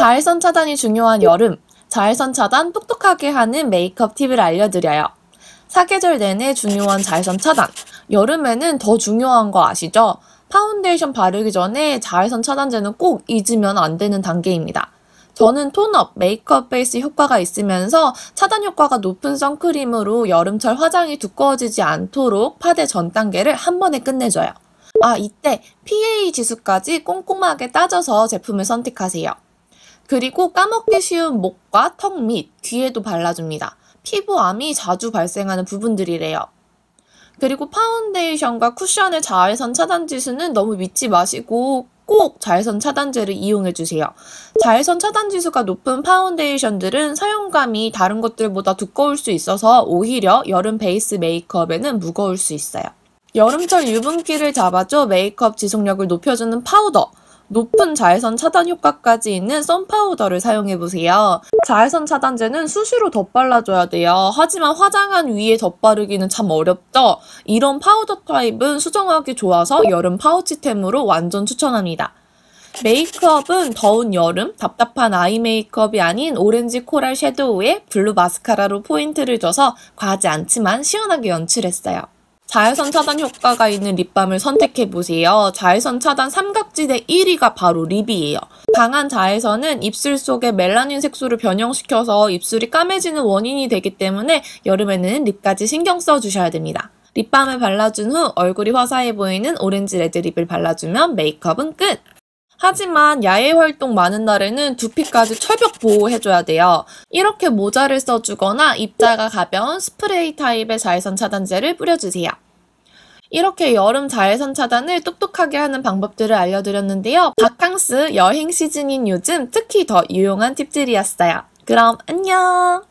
자외선 차단이 중요한 여름, 자외선 차단 똑똑하게 하는 메이크업 팁을 알려드려요. 사계절 내내 중요한 자외선 차단. 여름에는 더 중요한 거 아시죠? 파운데이션 바르기 전에 자외선 차단제는 꼭 잊으면 안 되는 단계입니다. 저는 톤업, 메이크업 베이스 효과가 있으면서 차단 효과가 높은 선크림으로 여름철 화장이 두꺼워지지 않도록 파데 전 단계를 한 번에 끝내줘요. 아, 이때 PA 지수까지 꼼꼼하게 따져서 제품을 선택하세요. 그리고 까먹기 쉬운 목과 턱 밑, 귀에도 발라줍니다. 피부암이 자주 발생하는 부분들이래요. 그리고 파운데이션과 쿠션의 자외선 차단 지수는 너무 믿지 마시고 꼭 자외선 차단제를 이용해 주세요. 자외선 차단 지수가 높은 파운데이션들은 사용감이 다른 것들보다 두꺼울 수 있어서 오히려 여름 베이스 메이크업에는 무거울 수 있어요. 여름철 유분기를 잡아줘 메이크업 지속력을 높여주는 파우더. 높은 자외선 차단 효과까지 있는 썬파우더를 사용해보세요. 자외선 차단제는 수시로 덧발라줘야 돼요. 하지만 화장한 위에 덧바르기는 참 어렵죠? 이런 파우더 타입은 수정하기 좋아서 여름 파우치템으로 완전 추천합니다. 메이크업은 더운 여름 답답한 아이 메이크업이 아닌 오렌지 코랄 섀도우에 블루 마스카라로 포인트를 줘서 과하지 않지만 시원하게 연출했어요. 자외선 차단 효과가 있는 립밤을 선택해보세요. 자외선 차단 삼각지대 1위가 바로 립이에요. 강한 자외선은 입술 속의 멜라닌 색소를 변형시켜서 입술이 까매지는 원인이 되기 때문에 여름에는 립까지 신경 써주셔야 됩니다. 립밤을 발라준 후 얼굴이 화사해 보이는 오렌지 레드 립을 발라주면 메이크업은 끝! 하지만 야외 활동 많은 날에는 두피까지 철벽 보호해줘야 돼요. 이렇게 모자를 써주거나 입자가 가벼운 스프레이 타입의 자외선 차단제를 뿌려주세요. 이렇게 여름 자외선 차단을 똑똑하게 하는 방법들을 알려드렸는데요. 바캉스 여행 시즌인 요즘 특히 더 유용한 팁들이었어요. 그럼 안녕!